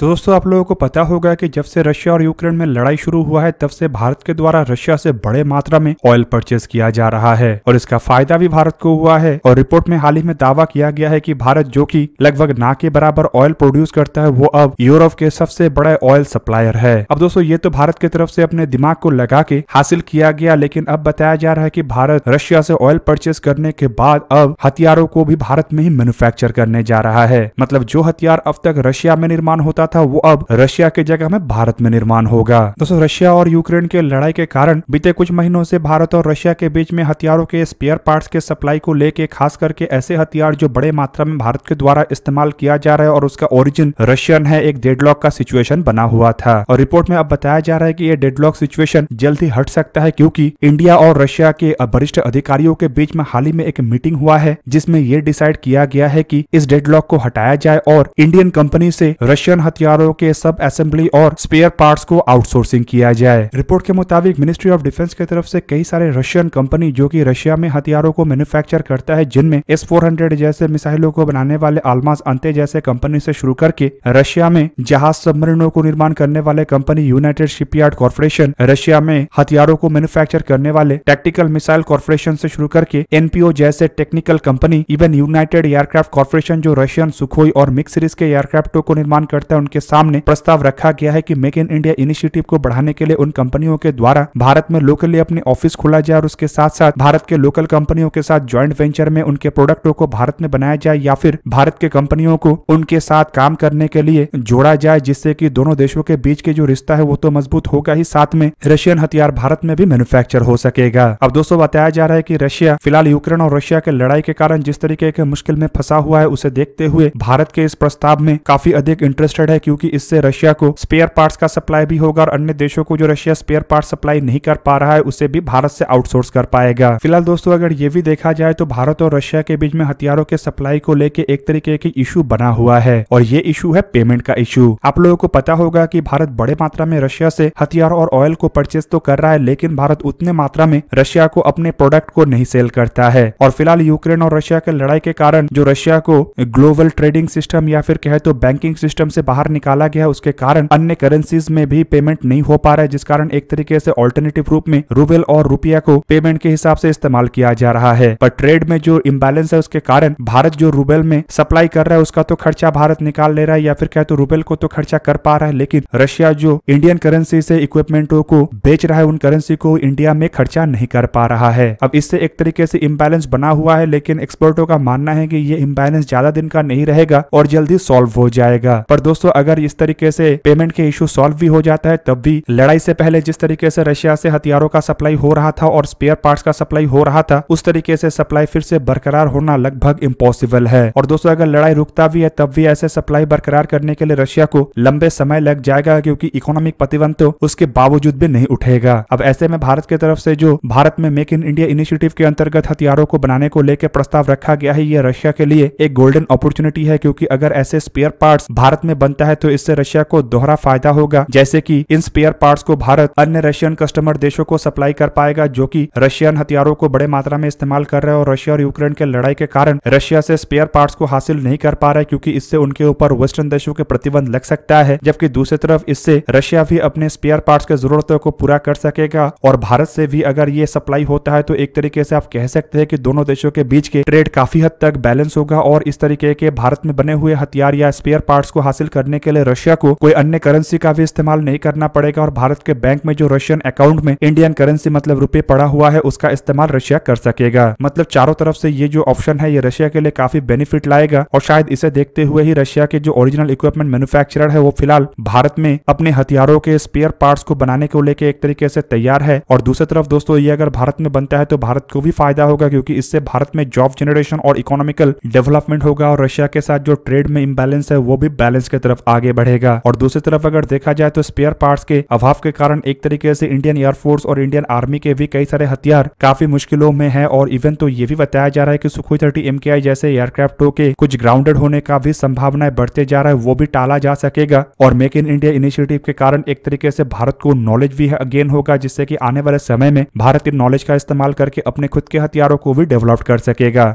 तो दोस्तों आप लोगों को पता होगा कि जब से रशिया और यूक्रेन में लड़ाई शुरू हुआ है तब से भारत के द्वारा रशिया से बड़े मात्रा में ऑयल परचेज किया जा रहा है और इसका फायदा भी भारत को हुआ है और रिपोर्ट में हाल ही में दावा किया गया है कि भारत जो कि लगभग ना के बराबर ऑयल प्रोड्यूस करता है वो अब यूरोप के सबसे बड़ा ऑयल सप्लायर है अब दोस्तों ये तो भारत की तरफ से अपने दिमाग को लगा के हासिल किया गया लेकिन अब बताया जा रहा है की भारत रशिया से ऑयल परचेज करने के बाद अब हथियारों को भी भारत में ही मैनुफेक्चर करने जा रहा है मतलब जो हथियार अब तक रशिया में निर्माण होता था वो अब रशिया के जगह में भारत में निर्माण होगा दोस्तों रशिया और यूक्रेन के लड़ाई के कारण बीते कुछ महीनों से भारत और रशिया के बीच में हथियारों के स्पेयर पार्ट्स के सप्लाई को लेके खास करके ऐसे हथियार जो बड़े मात्रा में भारत के द्वारा इस्तेमाल किया जा रहा है और उसका ओरिजिन रशियन है एक डेडलॉक का सिचुएशन बना हुआ था और रिपोर्ट में अब बताया जा रहा है की ये डेडलॉक सिचुएशन जल्द ही हट सकता है क्यूँकी इंडिया और रशिया के वरिष्ठ अधिकारियों के बीच में हाल ही में एक मीटिंग हुआ है जिसमें ये डिसाइड किया गया है की इस डेडलॉक को हटाया जाए और इंडियन कंपनी से रशियन हथियारों के सब असेंबली और स्पेयर पार्ट्स को आउटसोर्सिंग किया जाए रिपोर्ट के मुताबिक मिनिस्ट्री ऑफ डिफेंस की तरफ से कई सारे रशियन कंपनी जो कि रशिया में हथियारों को मैन्युफैक्चर करता है जिनमें एस फोर जैसे मिसाइलों को बनाने वाले आलमास अंते जैसे कंपनी से शुरू करके रशिया में जहाज सबमरीनों को निर्माण करने वाले company United shipyard corporation Russia में हथियारों को मैन्युफैक्चर करने वाले टेक्टिकल मिसाइल कारपोरेशन से शुरू करके एनपीओ जैसे technical company even United aircraft corporation जो रशियन सुखोई और मिक्स सीरीज के एयरक्राफ्टों को निर्माण करता है उनके सामने प्रस्ताव रखा गया है कि मेक इन इंडिया इनिशिएटिव को बढ़ाने के लिए उन कंपनियों के द्वारा भारत में लोकली अपने ऑफिस खोला जाए और उसके साथ साथ भारत के लोकल कंपनियों के साथ ज्वाइंट वेंचर में उनके प्रोडक्टों को भारत में बनाया जाए या फिर भारत के कंपनियों को उनके साथ काम करने के लिए जोड़ा जाए जिससे की दोनों देशों के बीच के जो रिश्ता है वो तो मजबूत होगा ही साथ में रशियन हथियार भारत में भी मैन्युफैक्चर हो सकेगा अब दोस्तों बताया जा रहा है की रशिया फिलहाल यूक्रेन और रशिया के लड़ाई के कारण जिस तरीके के मुश्किल में फंसा हुआ है उसे देखते हुए भारत के इस प्रस्ताव में काफी अधिक इंटरेस्टेड है है क्योंकि इससे रशिया को स्पेयर पार्ट का सप्लाई भी होगा और अन्य देशों को जो रशिया स्पेयर पार्ट सप्लाई नहीं कर पा रहा है उसे भी भारत से आउटसोर्स कर पाएगा फिलहाल दोस्तों अगर ये भी देखा जाए तो भारत और रशिया के बीच में हथियारों के सप्लाई को लेकर एक तरीके की इशू बना हुआ है और ये इशू है पेमेंट का इशू आप लोगों को पता होगा की भारत बड़े मात्रा में रशिया से हथियार और ऑयल को परचेज तो कर रहा है लेकिन भारत उतने मात्रा में रशिया को अपने प्रोडक्ट को नहीं सेल करता है और फिलहाल यूक्रेन और रशिया के लड़ाई के कारण जो रशिया को ग्लोबल ट्रेडिंग सिस्टम या फिर कहे तो बैंकिंग सिस्टम से बाहर बाहर निकाला गया उसके कारण अन्य करेंसीज में भी पेमेंट नहीं हो पा रहा है जिस कारण एक तरीके से ऑल्टरनेटिव रूप में रूबेल और रुपया को पेमेंट के हिसाब से इस्तेमाल किया जा रहा है पर ट्रेड में जो इम्बेलेंस है उसके कारण भारत जो रूबेल में सप्लाई कर रहा है उसका तो खर्चा भारत निकाल ले रहा है या फिर कहे तो रूबेल को तो खर्चा कर पा रहा है लेकिन रशिया जो इंडियन करेंसी से इक्विपमेंटों को बेच रहा है उन करेंसी को इंडिया में खर्चा नहीं कर पा रहा है अब इससे एक तरीके से इम्बेलेंस बना हुआ है लेकिन एक्सपर्टों का मानना है कि ये इम्बेलेंस ज्यादा दिन का नहीं रहेगा और जल्दी सॉल्व हो जाएगा पर दोस्तों दोस्तों अगर इस तरीके से पेमेंट के इश्यू सॉल्व भी हो जाता है तब भी लड़ाई से पहले जिस तरीके से रशिया से हथियारों का सप्लाई हो रहा था और स्पेयर पार्ट्स का सप्लाई हो रहा था उस तरीके से सप्लाई फिर से बरकरार होना लगभग इम्पोसिबल है और दोस्तों अगर लड़ाई रुकता भी है तब भी ऐसे सप्लाई बरकरार करने के लिए रशिया को लंबे समय लग जाएगा क्योंकि इकोनॉमिक प्रतिबंध तो उसके बावजूद भी नहीं उठेगा अब ऐसे में भारत की तरफ से जो भारत में मेक इन इंडिया इनिशिएटिव के अंतर्गत हथियारों को बनाने को लेकर प्रस्ताव रखा गया है ये रशिया के लिए एक गोल्डन अपॉर्चुनिटी है क्योंकि अगर ऐसे स्पेयर पार्ट्स भारत में बनते मिलता है तो इससे रशिया को दोहरा फायदा होगा जैसे की इन स्पेयर पार्ट को भारत अन्य रशियन कस्टमर देशों को सप्लाई कर पाएगा जो की रशियन हथियारों को बड़े मात्रा में इस्तेमाल कर रहे हैं और रशिया और यूक्रेन के लड़ाई के कारण रशिया से स्पेयर पार्ट्स को हासिल नहीं कर पा रहा है क्योंकि इससे उनके ऊपर वेस्टर्न देशों के प्रतिबंध लग सकता है जबकि दूसरी तरफ इससे रशिया भी अपने स्पेयर पार्ट की जरूरतों को पूरा कर सकेगा और भारत से भी अगर ये सप्लाई होता है तो एक तरीके से आप कह सकते हैं कि दोनों देशों के बीच के ट्रेड काफी हद तक बैलेंस होगा और इस तरीके के भारत में बने हुए हथियार या स्पेयर पार्ट्स को हासिल करने करने के लिए रशिया को कोई अन्य करेंसी का भी इस्तेमाल नहीं करना पड़ेगा और भारत के बैंक में जो रशियन अकाउंट में इंडियन करेंसी मतलब रुपए पड़ा हुआ है उसका इस्तेमाल रशिया कर सकेगा मतलब चारों तरफ से ये जो ऑप्शन है ये रशिया के लिए काफी बेनिफिट लाएगा और शायद इसे देखते हुए ही रशिया के जो ओरिजिनल इक्विपमेंट मैन्युफैक्चरर है वो फिलहाल भारत में अपने हथियारों के स्पेयर पार्ट्स को बनाने को लेकर एक तरीके से तैयार है और दूसरी तरफ दोस्तों ये अगर भारत में बनता है तो भारत को भी फायदा होगा क्योंकि इससे भारत में जॉब जनरेशन और इकोनॉमिकल डेवलपमेंट होगा और रशिया के साथ जो ट्रेड में इम्बेलेंस है वो भी बैलेंस की तरफ तरफ आगे बढ़ेगा और दूसरी तरफ अगर देखा जाए तो स्पेयर पार्ट के अभाव के कारण एक तरीके से इंडियन एयरफोर्स और इंडियन आर्मी के भी कई सारे हथियार काफी मुश्किलों में है और इवन तो ये भी बताया जा रहा है की सुखोई थर्टी एम जैसे एयरक्राफ्टों के कुछ ग्राउंडेड होने का भी संभावनाएं बढ़ते जा रहा है वो भी टाला जा सकेगा और मेक इन इंडिया इनिशिएटिव के कारण एक तरीके से भारत को नॉलेज भी गेन होगा जिससे कि आने वाले समय में भारत इन नॉलेज का इस्तेमाल करके अपने खुद के हथियारों को भी डेवलप कर सकेगा